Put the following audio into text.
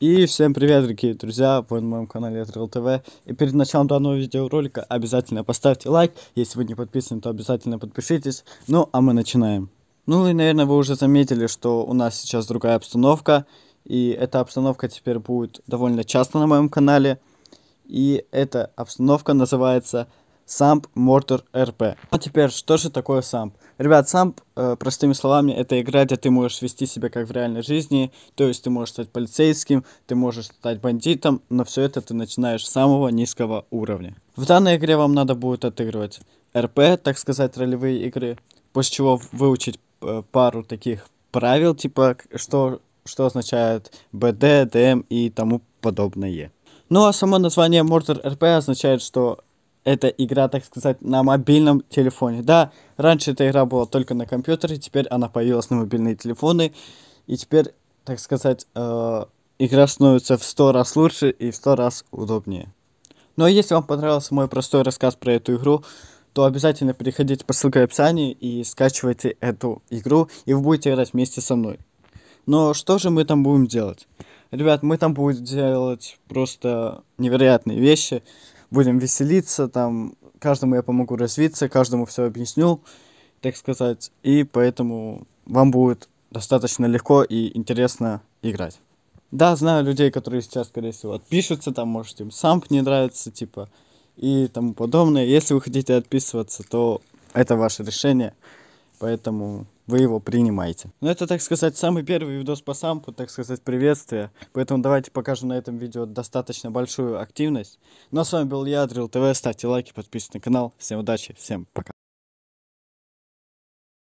И всем привет, дорогие друзья, вы на моем канале Этрил ТВ. И перед началом данного видеоролика обязательно поставьте лайк. Если вы не подписаны, то обязательно подпишитесь. Ну, а мы начинаем. Ну и, наверное, вы уже заметили, что у нас сейчас другая обстановка. И эта обстановка теперь будет довольно часто на моем канале. И эта обстановка называется Самп Мортер РП. А ну, теперь, что же такое самп? Ребят, самп, э, простыми словами, это игра, где ты можешь вести себя как в реальной жизни, то есть ты можешь стать полицейским, ты можешь стать бандитом, но все это ты начинаешь с самого низкого уровня. В данной игре вам надо будет отыгрывать РП, так сказать, ролевые игры, после чего выучить э, пару таких правил, типа что, что означает БД, ДМ эм и тому подобное. Ну а само название Мортер РП означает, что эта игра, так сказать, на мобильном телефоне. Да, раньше эта игра была только на компьютере, теперь она появилась на мобильные телефоны, и теперь, так сказать, э, игра становится в сто раз лучше и в сто раз удобнее. Ну а если вам понравился мой простой рассказ про эту игру, то обязательно переходите по ссылке в описании и скачивайте эту игру, и вы будете играть вместе со мной. Но что же мы там будем делать? Ребят, мы там будем делать просто невероятные вещи будем веселиться, там, каждому я помогу развиться, каждому все объясню, так сказать, и поэтому вам будет достаточно легко и интересно играть. Да, знаю людей, которые сейчас, скорее всего, отпишутся, там, может, им самп не нравится, типа, и тому подобное. Если вы хотите отписываться, то это ваше решение, поэтому вы его принимаете. Ну это, так сказать, самый первый видос по сампу, так сказать, приветствие. Поэтому давайте покажем на этом видео достаточно большую активность. Ну а с вами был я, Дрил ТВ. Ставьте лайки, подписывайтесь на канал. Всем удачи, всем пока.